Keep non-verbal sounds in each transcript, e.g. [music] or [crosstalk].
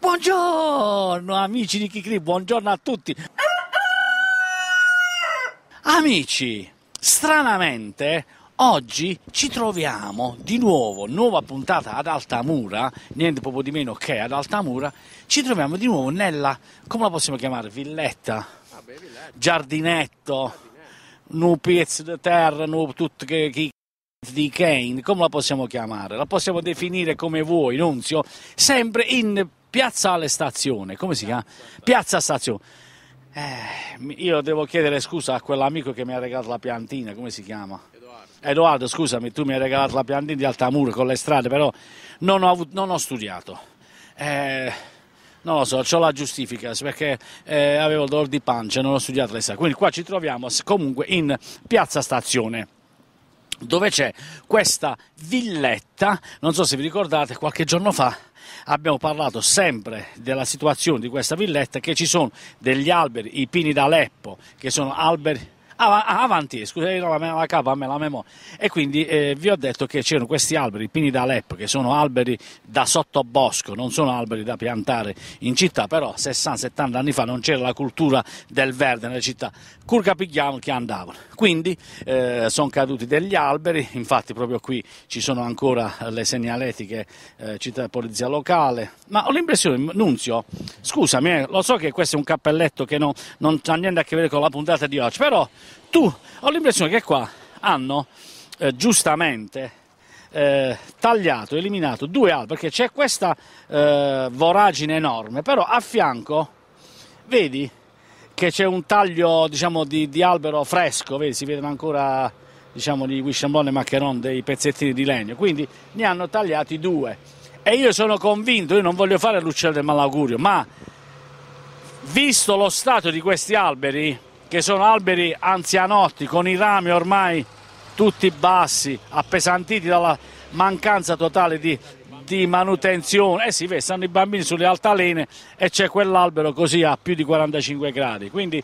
Buongiorno amici di Kikri, buongiorno a tutti. Amici, stranamente Oggi ci troviamo di nuovo, nuova puntata ad Altamura, niente proprio di meno che ad Altamura, ci troviamo di nuovo nella, come la possiamo chiamare, villetta, giardinetto, nu pezzo di terra, nu tutto che, che di Kane, come la possiamo chiamare? La possiamo definire come vuoi, Nunzio, sempre in Piazza alle Stazione, come si chiama? Piazza Stazione. Eh, io devo chiedere scusa a quell'amico che mi ha regalato la piantina, come si chiama? Edoardo. Edoardo, scusami, tu mi hai regalato la piantina di Altamuro con le strade, però non ho, avut, non ho studiato. Eh, non lo so, ho la giustifica perché eh, avevo il dolore di pancia, non ho studiato le strade. Quindi qua ci troviamo comunque in Piazza Stazione dove c'è questa villetta, non so se vi ricordate, qualche giorno fa abbiamo parlato sempre della situazione di questa villetta che ci sono degli alberi, i pini d'Aleppo, che sono alberi av- avanti, scusate la, la a me la memoria. E quindi eh, vi ho detto che c'erano questi alberi, i pini da che sono alberi da sottobosco, non sono alberi da piantare in città, però 60-70 anni fa non c'era la cultura del verde nelle città. Cur capigliamo che andavano. Quindi eh, sono caduti degli alberi, infatti proprio qui ci sono ancora le segnaletiche eh, città polizia locale, ma ho l'impressione, Nunzio, scusami, eh, lo so che questo è un cappelletto che non, non ha niente a che vedere con la puntata di oggi, però tu ho l'impressione che qua hanno eh, giustamente eh, tagliato, eliminato due alberi, perché c'è questa eh, voragine enorme, però a fianco vedi che c'è un taglio diciamo, di, di, albero fresco, vedi, si vedono ancora diciamo, di Wishamblon e Maccheron dei pezzettini di legno, quindi ne hanno tagliati due. E io sono convinto, io non voglio fare l'uccello del malaugurio, ma visto lo stato di questi alberi, che sono alberi anzianotti con i rami ormai tutti bassi, appesantiti dalla mancanza totale di, di manutenzione. eh sì, vede, stanno i bambini sulle altalene e c'è quell'albero così a più di 45 gradi. Quindi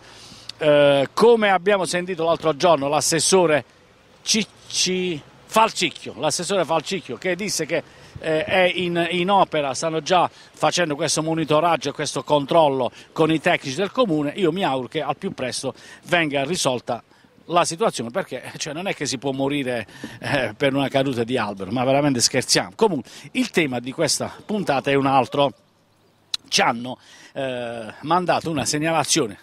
eh, come abbiamo sentito l'altro giorno l'assessore Cicci Falcicchio, l'assessore Falcicchio che disse che eh, è in, in, opera, stanno già facendo questo monitoraggio e questo controllo con i tecnici del comune, io mi auguro che al più presto venga risolta la situazione perché cioè, non è che si può morire eh, per una caduta di albero, ma veramente scherziamo. Comunque il tema di questa puntata è un altro, ci hanno eh, mandato una segnalazione,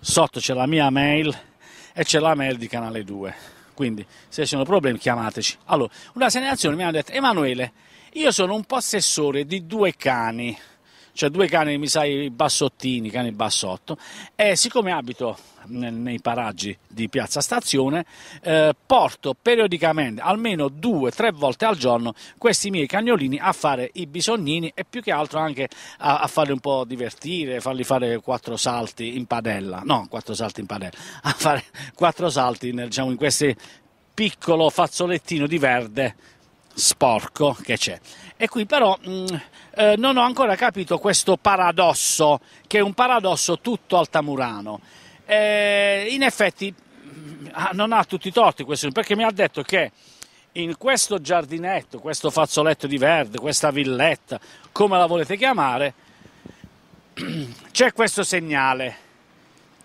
sotto c'è la mia mail e c'è la mail di Canale 2 quindi se ci sono problemi chiamateci. Allora, una segnalazione mi hanno detto Emanuele, io sono un possessore di due cani, cioè due cani, mi sai, bassottini, cani bassotto, e siccome abito nei paraggi di Piazza Stazione, eh, porto periodicamente, almeno due, tre volte al giorno, questi miei cagnolini a fare i bisognini e più che altro anche a, a farli un po' divertire, farli fare quattro salti in padella, no, quattro salti in padella, a fare quattro salti diciamo, in questo piccolo fazzolettino di verde sporco che c'è. E qui però mh, mm, eh, non ho ancora capito questo paradosso, che è un paradosso tutto altamurano. Eh, in effetti mm, ah, non ha tutti i torti questo, perché mi ha detto che in questo giardinetto, questo fazzoletto di verde, questa villetta, come la volete chiamare, [clears throat] c'è questo segnale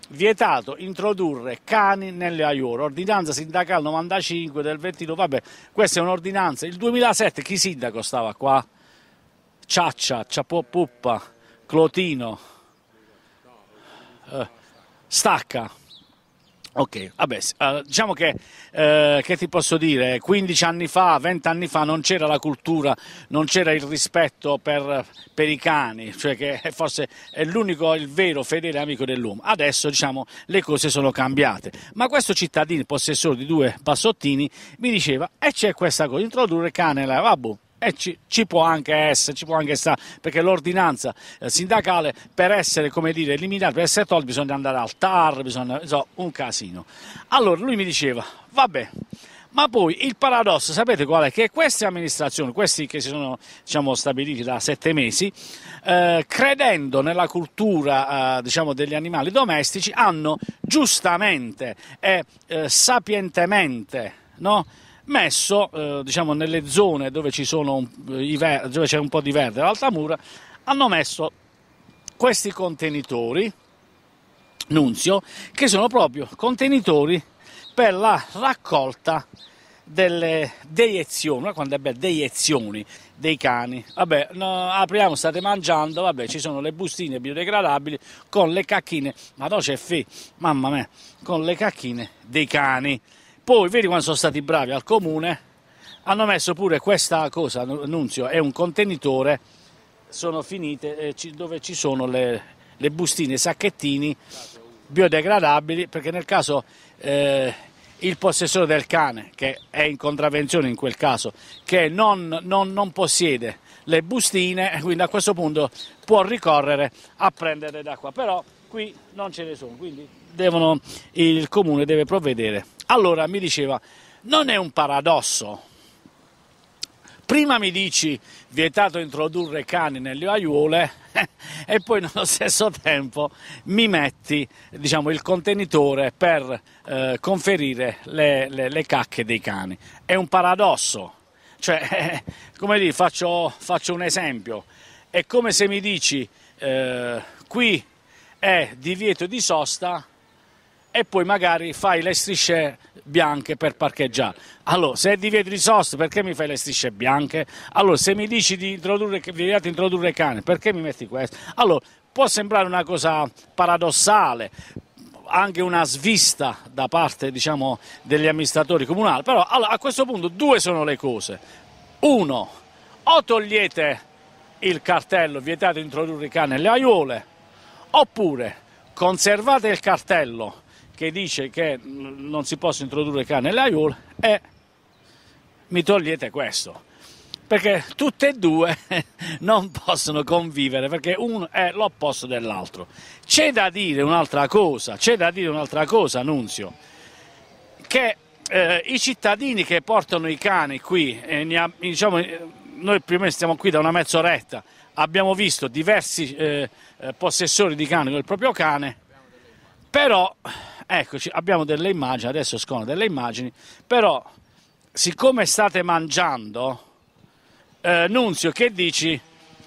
vietato introdurre cani nelle aiuole, ordinanza sindacale 95 del 22, vabbè, questa è un'ordinanza, il 2007 chi sindaco stava qua? Ciaccia, Ciapò Puppa, Clotino, eh, Stacca. Ok, vabbè, ah, diciamo che, eh, che ti posso dire, 15 anni fa, 20 anni fa non c'era la cultura, non c'era il rispetto per, per, i cani, cioè che forse è l'unico, il vero fedele amico dell'uomo. Adesso, diciamo, le cose sono cambiate. Ma questo cittadino, possessore di due passottini, mi diceva, e c'è questa cosa, introdurre cane, la vabbè, e ci, ci, può anche essere, ci può anche stare, perché l'ordinanza eh, sindacale per essere, come dire, eliminata, per essere tolta bisogna andare al TAR, bisogna, so, un casino. Allora lui mi diceva, vabbè, ma poi il paradosso, sapete qual è? Che queste amministrazioni, questi che si sono diciamo, stabiliti da sette mesi, eh, credendo nella cultura eh, diciamo, degli animali domestici, hanno giustamente e eh, sapientemente no? messo eh, diciamo, nelle zone dove, eh, c'è un po' di verde, l'alta mura, hanno messo questi contenitori, Nunzio, che sono proprio contenitori per la raccolta delle deiezioni, quando ebbe deiezioni dei cani. Vabbè, no, apriamo, state mangiando, vabbè, ci sono le bustine biodegradabili con le cacchine, ma no c'è fe, mamma mia, con le cacchine dei cani. Poi, vedi quando sono stati bravi al comune, hanno messo pure questa cosa, Nunzio, è un contenitore, sono finite eh, dove ci sono le, le, bustine, i sacchettini biodegradabili, perché nel caso eh, il possessore del cane, che è in contravvenzione in quel caso, che non, non, non possiede le bustine, quindi a questo punto può ricorrere a prendere da qua, però qui non ce ne sono, quindi devono, il comune deve provvedere. Allora mi diceva, non è un paradosso? Prima mi dici vietato introdurre cani nelle aiuole [laughs] e poi nello stesso tempo mi metti diciamo, il contenitore per eh, conferire le, le, le cacche dei cani. È un paradosso, cioè, [laughs] come dire, faccio, faccio, un esempio, è come se mi dici eh, qui è divieto di sosta e poi magari fai le strisce bianche per parcheggiare. Allora, se è di sost, perché mi fai le strisce bianche? Allora, se mi dici di introdurre, di introdurre cane, perché mi metti questo? Allora, può sembrare una cosa paradossale, anche una svista da parte diciamo, degli amministratori comunali, però allora, a questo punto due sono le cose. Uno, o togliete il cartello vietato introdurre i cani nelle aiuole, oppure conservate il cartello che dice che non si possono introdurre cani nella IUL e mi togliete questo. Perché tutte e due [laughs] non possono convivere perché uno è l'opposto dell'altro. C'è da dire un'altra cosa, c'è da dire un'altra cosa, Nunzio, che eh, i cittadini che portano i cani qui, eh, ha, diciamo, eh, noi prima stiamo qui da una mezz'oretta, abbiamo visto diversi eh, eh possessori di cani con il proprio cane, però Eccoci, abbiamo delle immagini, adesso escono delle immagini, però siccome state mangiando, eh, Nunzio che dici?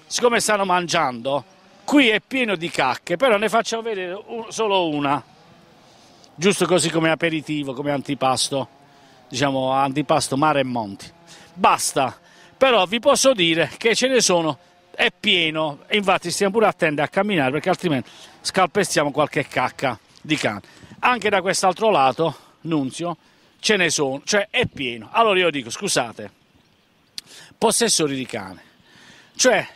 Siccome stanno mangiando, qui è pieno di cacche, però ne faccio vedere un, solo una, giusto così come aperitivo, come antipasto, diciamo antipasto mare e monti. Basta, però vi posso dire che ce ne sono è pieno infatti stiamo pure attenti a camminare perché altrimenti scalpestiamo qualche cacca di cane anche da quest'altro lato, Nunzio, ce ne sono, cioè è pieno. Allora io dico, scusate, possessori di cane, cioè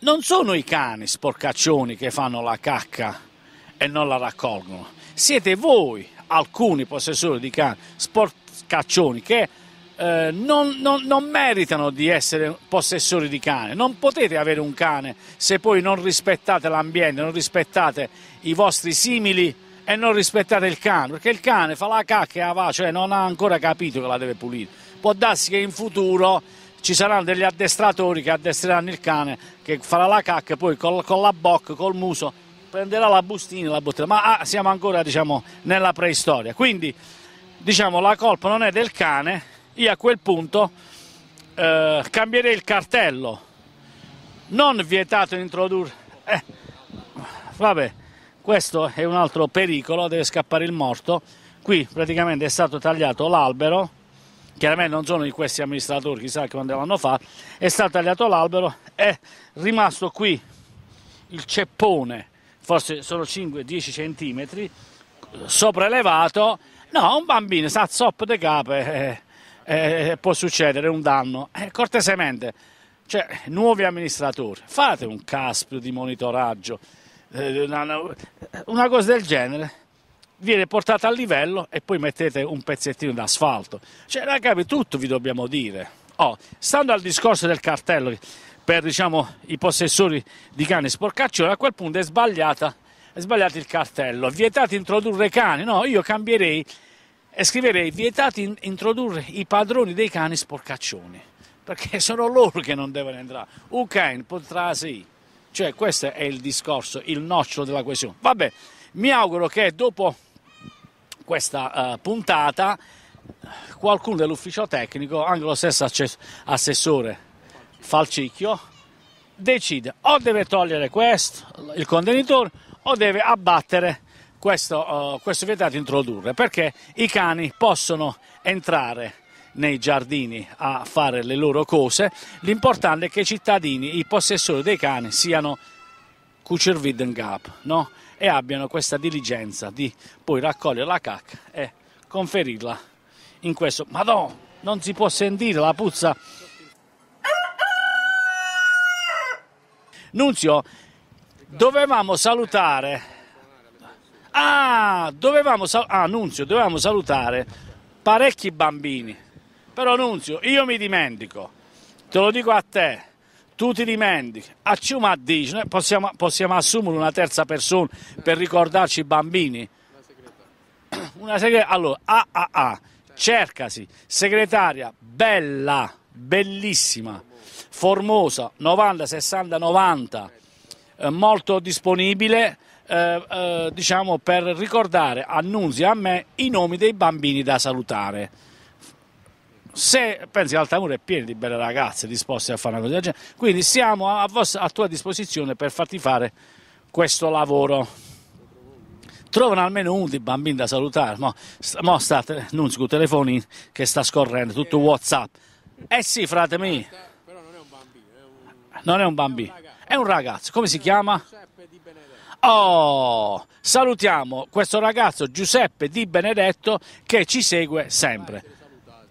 non sono i cani sporcaccioni che fanno la cacca e non la raccolgono, siete voi, alcuni possessori di cani sporcaccioni che eh, non, non, non, meritano di essere possessori di cane. Non potete avere un cane se poi non rispettate l'ambiente, non rispettate i vostri simili e non rispettare il cane, perché il cane fa la cacca e la va, cioè non ha ancora capito che la deve pulire. Può darsi che in futuro ci saranno degli addestratori che addestreranno il cane, che farà la cacca e poi col, con la bocca, col muso, prenderà la bustina e la bottiglia. Ma ah, siamo ancora, diciamo, nella preistoria. Quindi, diciamo, la colpa non è del cane. Io a quel punto eh, cambierei il cartello. Non vietato introdurre... Eh, vabbè questo è un altro pericolo, deve scappare il morto, qui praticamente è stato tagliato l'albero, chiaramente non sono di questi amministratori, chissà quando l'hanno fatto, è stato tagliato l'albero, è rimasto qui il ceppone, forse solo 5-10 centimetri, sopraelevato, no, un bambino sa zop de cape eh, eh, eh, può succedere un danno, eh, cortesemente, cioè nuovi amministratori, fate un caspio di monitoraggio, eh, una cosa del genere viene portata a livello e poi mettete un pezzettino d'asfalto. Cioè, ragazzi, tutto vi dobbiamo dire. Oh, stando al discorso del cartello per diciamo, i possessori di cani sporcaccioni, a quel punto è, sbagliata, è sbagliato il cartello. Vietate introdurre cani. No, io cambierei e scriverei vietate introdurre i padroni dei cani sporcaccioni. Perché sono loro che non devono entrare. Un cane potrà sì. Cioè questo è il discorso, il nocciolo della questione. Vabbè, mi auguro che dopo questa uh, puntata qualcuno dell'ufficio tecnico, anche lo stesso assessore Falcicchio, decide o deve togliere questo, il contenitore, o deve abbattere questo, uh, questo vietato introdurre, perché i cani possono entrare nei giardini a fare le loro cose. L'importante è che i cittadini, i possessori dei cani, siano Kucherviden Gap no? e abbiano questa diligenza di poi raccogliere la cacca e conferirla in questo. Madò, non si può sentire la puzza. Nunzio, dovevamo salutare. Ah, dovevamo, sal ah, Nunzio, dovevamo salutare parecchi bambini però Nunzio, io mi dimentico, te lo dico a te, tu ti dimentichi, a Ciuma a dici, possiamo, possiamo assumere una terza persona per ricordarci i bambini? Una segretaria, allora, AAA, cercasi, segretaria, bella, bellissima, formosa, 90, 60, 90, molto disponibile, eh, eh, diciamo, per ricordare annunzi a me i nomi dei bambini da salutare se pensi che Altamura è pieno di belle ragazze disposte a fare una cosa del genere, quindi siamo a, vostra, a tua disposizione per farti fare questo lavoro trovano almeno uno di bambini da salutare. Mo, mo sta Nunzio telefoni che sta scorrendo, tutto Whatsapp. Eh sì, frate mio. Però non è un bambino, è un... Non è un bambino, è un ragazzo. È un ragazzo. Come si chiama? Giuseppe Di Benedetto. Oh, salutiamo questo ragazzo Giuseppe Di Benedetto che ci segue sempre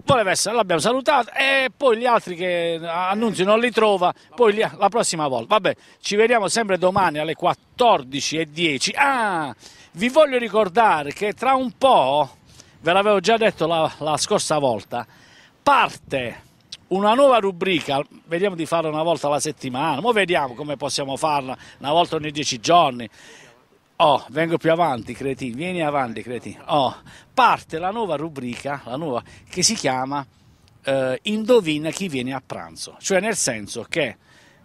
voleva essere, l'abbiamo salutato e poi gli altri che annunzi non li trova, poi li, la prossima volta. Vabbè, ci vediamo sempre domani alle 14.10. Ah, vi voglio ricordare che tra un po', ve l'avevo già detto la, la scorsa volta, parte una nuova rubrica, vediamo di farla una volta alla settimana, ma vediamo come possiamo farla, una volta ogni dieci giorni. Oh, vengo più avanti, Creti, vieni avanti, Creti. Oh, parte la nuova rubrica, la nuova, che si chiama eh, Indovina chi viene a pranzo. Cioè nel senso che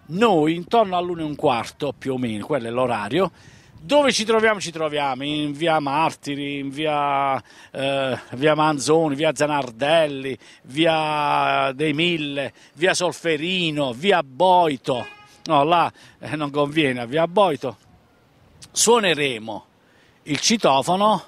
noi intorno all'una e un quarto, più o meno, quello è l'orario, dove ci troviamo? Ci troviamo in via Martiri, in via, eh, via Manzoni, via Zanardelli, via Dei Mille, via Solferino, via Boito. No, là eh, non conviene, via Boito suoneremo il citofono,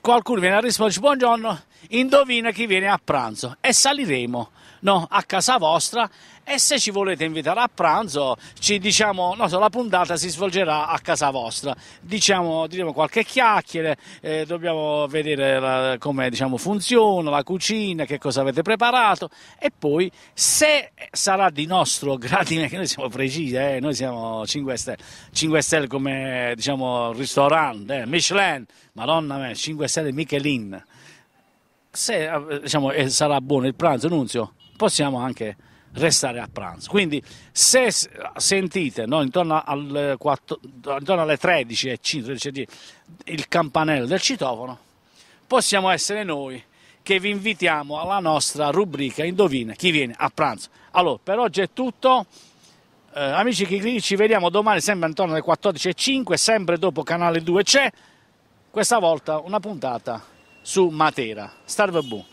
qualcuno viene a rispondere, buongiorno, indovina chi viene a pranzo e saliremo no, a casa vostra e se ci volete invitare a pranzo ci diciamo, no, la puntata si svolgerà a casa vostra, diciamo, diremo qualche chiacchiere, eh, dobbiamo vedere come diciamo, funziona la cucina, che cosa avete preparato e poi se sarà di nostro gradimento, che noi siamo precisi, eh, noi siamo 5 stelle, 5 stelle come diciamo ristorante, eh, Michelin, madonna me, 5 stelle Michelin, se eh, diciamo, eh, sarà buono il pranzo, Nunzio? possiamo anche restare a pranzo. Quindi se sentite no, intorno, al 4, intorno, alle 13 e 5, 13, il campanello del citofono, possiamo essere noi che vi invitiamo alla nostra rubrica Indovina chi viene a pranzo. Allora, per oggi è tutto. Eh, amici Chicli, ci vediamo domani sempre intorno alle 14.05, sempre dopo Canale 2 c'è, questa volta una puntata su Matera. Starve Boom.